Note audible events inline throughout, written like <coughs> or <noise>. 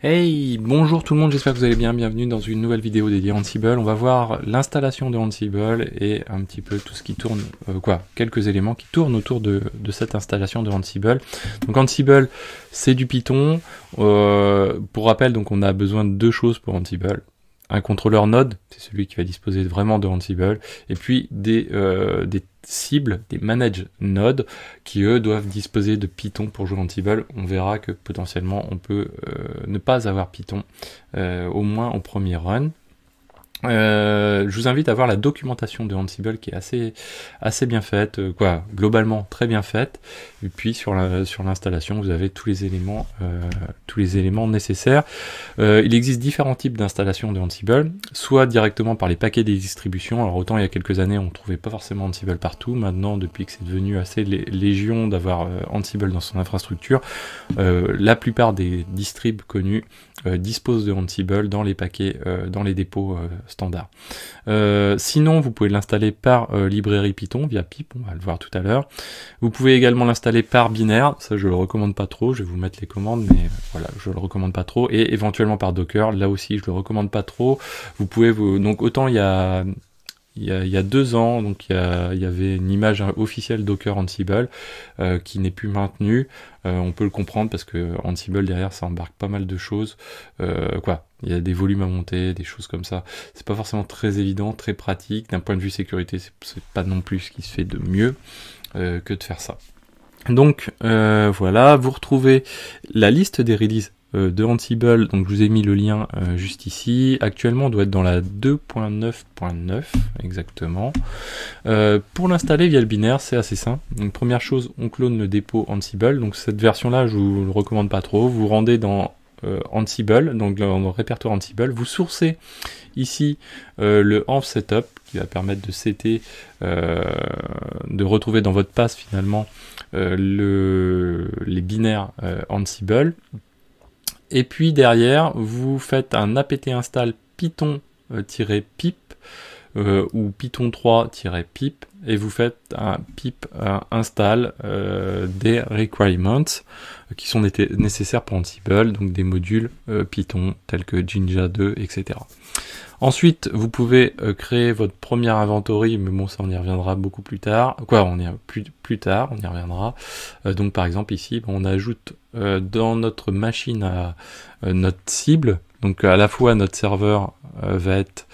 Hey, bonjour tout le monde, j'espère que vous allez bien, bienvenue dans une nouvelle vidéo dédiée à Ansible. On va voir l'installation de Ansible et un petit peu tout ce qui tourne, euh, quoi, quelques éléments qui tournent autour de, cette installation de Ansible. Donc Ansible, c'est du Python. Euh, pour rappel, donc on a besoin de deux choses pour Ansible un contrôleur Node, c'est celui qui va disposer vraiment de Ansible, et puis des, euh, des cibles, des manage nodes, qui eux doivent disposer de Python pour jouer Ansible. On verra que potentiellement on peut euh, ne pas avoir Python, euh, au moins au premier run. Euh, je vous invite à voir la documentation de Ansible qui est assez, assez bien faite, euh, quoi, globalement très bien faite. Et puis sur la sur l'installation vous avez tous les éléments, euh, tous les éléments nécessaires. il existe différents types d'installations de Ansible, soit directement par les paquets des distributions. Alors autant il y a quelques années, on trouvait pas forcément Ansible partout. Maintenant, depuis que c'est devenu assez légion d'avoir Ansible dans son infrastructure, la plupart des distribs connus disposent de Ansible dans les paquets, dans les dépôts standard. Euh, sinon, vous pouvez l'installer par euh, librairie Python via pip, on va le voir tout à l'heure. Vous pouvez également l'installer par binaire, ça je le recommande pas trop, je vais vous mettre les commandes, mais euh, voilà, je le recommande pas trop. Et éventuellement par Docker, là aussi je le recommande pas trop. Vous pouvez vous... donc autant il y a il y, a, deux ans, donc il y, avait une image officielle Docker Ansible euh, qui n'est plus maintenue. Euh, on peut le comprendre parce que Ansible derrière ça embarque pas mal de choses. Euh, quoi, il y a des volumes à monter, des choses comme ça. C'est pas forcément très évident, très pratique. D'un point de vue sécurité, c'est pas non plus ce qui se fait de mieux que de faire ça. Donc voilà, vous retrouvez la liste des releases euh, de Ansible, donc je vous ai mis le lien euh, juste ici. Actuellement, on doit être dans la 2.9.9 exactement. Euh, pour l'installer via le binaire, c'est assez simple. Donc première chose, on clone le dépôt Ansible. Donc cette version-là, je vous le recommande pas trop. Vous rendez dans Ansible, donc dans le répertoire Ansible, vous sourcez ici le env setup qui va permettre de de retrouver dans votre passe finalement le, les binaires Ansible. Et puis derrière, vous faites un apt install python-pip euh, euh, ou python3-pip et vous faites un pip euh, install des requirements qui sont nécessaires pour Ansible, donc des modules Python tels que Jinja 2, etc. Ensuite, vous pouvez euh, créer votre première inventory, mais bon, ça on y reviendra beaucoup plus tard. Quoi, on y plus, plus tard, on y reviendra. Euh, donc par exemple ici, ben, on ajoute euh, dans notre machine à notre cible. Donc à la fois notre serveur va être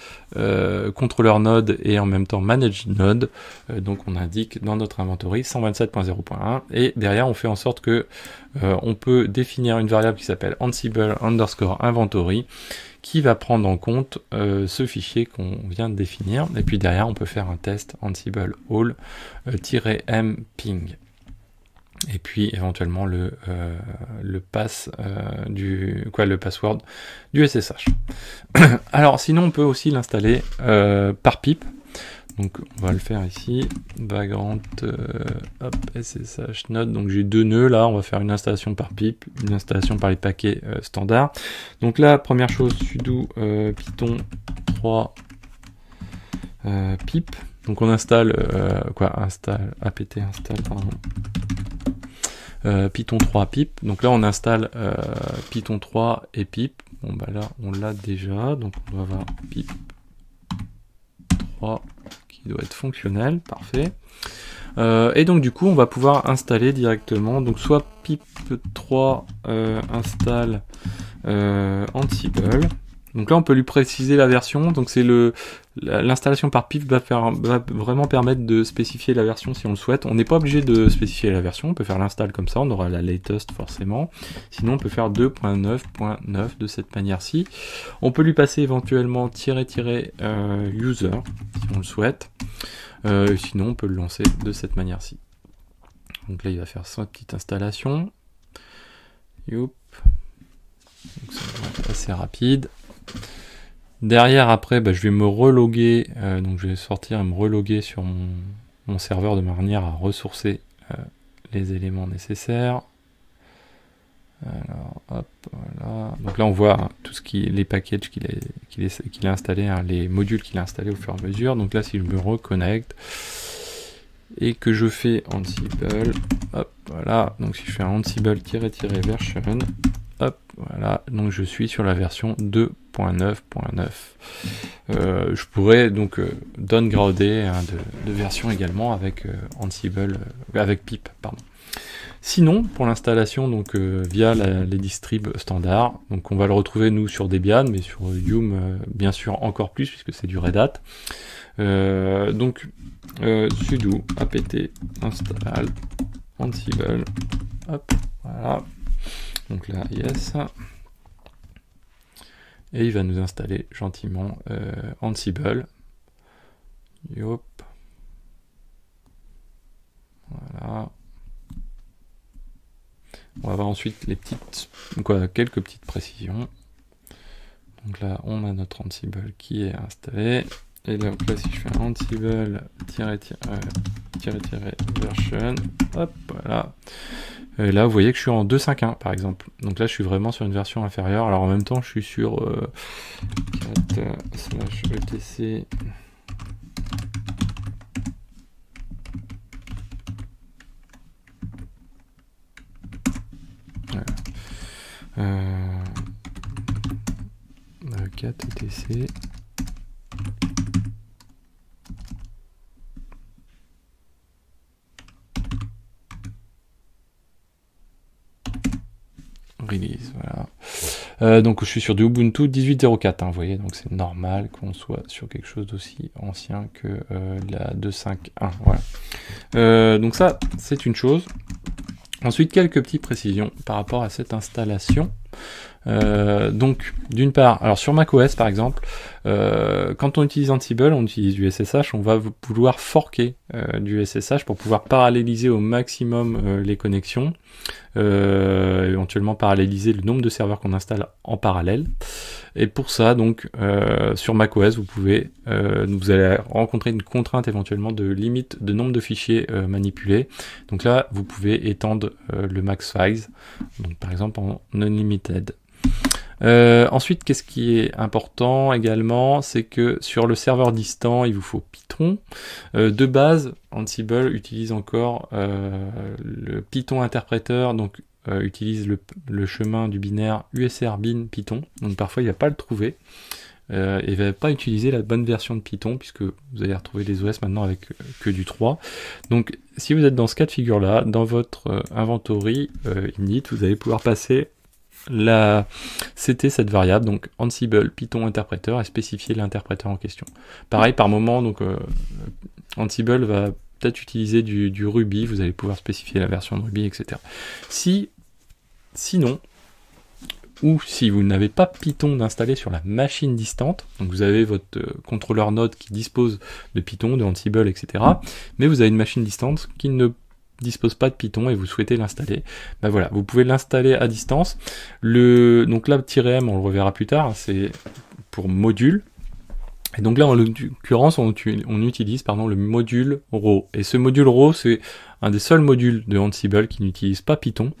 contrôleur node et en même temps manage node. donc on indique dans notre inventory 127.0.1 et derrière on fait en sorte que on peut définir une variable qui s'appelle ansible underscore inventory qui va prendre en compte euh, ce fichier qu'on vient de définir. Et puis derrière, on peut faire un test Ansible all-m euh, ping. Et puis éventuellement le, euh, le pass du quoi le password du SSH. <coughs> Alors sinon on peut aussi l'installer par pipe. Donc on va le faire ici, vagrant euh, ssh node, donc j'ai deux nœuds là, on va faire une installation par pipe, une installation par les paquets standard euh, standards. Donc là, première chose, sudo euh, python 3 pipe, donc on installe, quoi, install apt install, pardon, python 3 pipe, donc là on installe python 3 et pipe, bon bah là on l'a déjà, donc on va avoir pipe 3 doit être fonctionnel, parfait. Euh, et donc du coup, on va pouvoir installer directement, donc soit pip3 euh, install euh, Donc là, on peut lui préciser la version. Donc c'est le l'installation par pip va, faire, va vraiment permettre de spécifier la version si on le souhaite. On n'est pas obligé de spécifier la version. On peut faire l'install comme ça. On aura la latest forcément. Sinon, on peut faire 2.9.9 de cette manière-ci. On peut lui passer éventuellement tirer tirer euh, user on le souhaite. Euh, sinon, on peut le lancer de cette manière-ci. Donc là, il va faire sa petite installation. Youp. assez rapide. Derrière, après, bah, je vais me reloguer. Euh, donc, je vais sortir et me reloguer sur mon, serveur de manière à ressourcer euh, les éléments nécessaires. Alors, hop, Donc là, on voit hein, tout ce qui, les packages qu'il a, qu'il a installé, hein, les modules qu'il a installés au fur et à mesure. Donc là, si je me reconnecte et que je fais Ansible, hop, voilà. Donc si je fais un Ansible-version, hop, voilà. Donc je suis sur la version 2.9.9. Euh, je pourrais donc euh, downgrader hein, de, version également avec euh, Ansible, avec Pip, pardon. Sinon, pour l'installation, donc euh, via les distribs standards, donc on va le retrouver nous sur Debian, mais sur Yum euh, bien sûr encore plus puisque c'est du Red Hat. Euh, donc sudo apt install ansible, hop, voilà. Donc là, yes. Et il va nous installer gentiment Ansible. On va voir ensuite les petites, quoi, quelques petites précisions. Donc là, on a notre Ansible qui est installé. Et donc là, si je fais Ansible tiret, tiret, version, hop, voilà. là, vous voyez que je suis en 2.5.1 par exemple. Donc là, je suis vraiment sur une version inférieure. Alors en même temps, je suis sur euh, euh, Release, voilà. Euh, donc je suis sur du Ubuntu 18.04, hein, vous voyez, donc c'est normal qu'on soit sur quelque chose d'aussi ancien que euh, la 2.5.1, voilà. Euh, donc ça, c'est une chose. Ensuite, quelques petites précisions par rapport à cette installation. Euh, donc, d'une part, alors sur macOS par exemple, euh, quand on utilise Ansible, on utilise du SSH, on va vouloir forquer euh, du SSH pour pouvoir paralléliser au maximum les connexions, éventuellement paralléliser le nombre de serveurs qu'on installe en parallèle. Et pour ça, donc, sur macOS, vous pouvez, vous allez rencontrer une contrainte éventuellement de limite de nombre de fichiers manipulés. Donc là, vous pouvez étendre le max size donc par exemple en non limit euh, ensuite, qu'est-ce qui est important également, c'est que sur le serveur distant, il vous faut Python. Euh, de base, Ansible utilise encore euh, le Python interpréteur, donc utilise le, chemin du binaire USR bin Python. Donc parfois, il ne va pas le trouver. et va pas utiliser la bonne version de Python puisque vous allez retrouver des OS maintenant avec que du 3. Donc si vous êtes dans ce cas de figure là, dans votre inventory init, vous allez pouvoir passer c'était cette variable, donc Ansible, Python, interpréteur, et spécifier l'interpréteur en question. Pareil, par moment, donc euh, Ansible va peut-être utiliser du, Ruby, vous allez pouvoir spécifier la version de Ruby, etc. Si, sinon, ou si vous n'avez pas Python d'installer sur la machine distante, donc vous avez votre euh, contrôleur Node qui dispose de Python, de Ansible, etc., mais vous avez une machine distante qui ne dispose pas de Python et vous souhaitez l'installer, ben voilà, vous pouvez l'installer à distance. Le, donc là, -m, on le reverra plus tard, c'est pour module. Et donc là, en l'occurrence, on, on, utilise pardon, le module RAW. Et ce module RAW, c'est un des seuls modules de Ansible qui n'utilise pas Python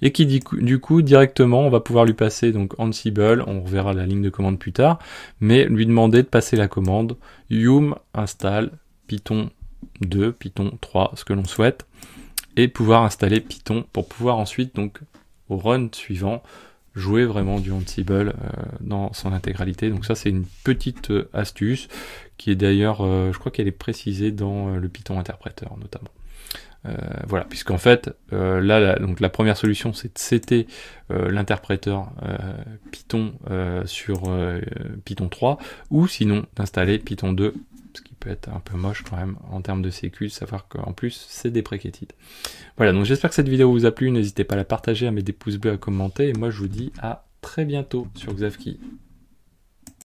et qui dit du coup, directement on va pouvoir lui passer donc Ansible, on reverra la ligne de commande plus tard, mais lui demander de passer la commande yum install python 2, python 3, ce que l'on souhaite et pouvoir installer Python pour pouvoir ensuite donc au run suivant jouer vraiment du Ansible euh, dans son intégralité. Donc ça c'est une petite euh, astuce qui est d'ailleurs, euh, je crois qu'elle est précisée dans le Python interpréteur notamment. voilà, puisqu'en fait, là, donc la première solution, c'est de c'était l'interpréteur Python sur Python 3, ou sinon d'installer Python 2 être un peu moche quand même en termes de sécu, savoir qu'en plus c'est des préquétides. Voilà, donc j'espère que cette vidéo vous a plu, n'hésitez pas à la partager, à mettre des pouces bleus, à commenter, et moi je vous dis à très bientôt sur Xavki.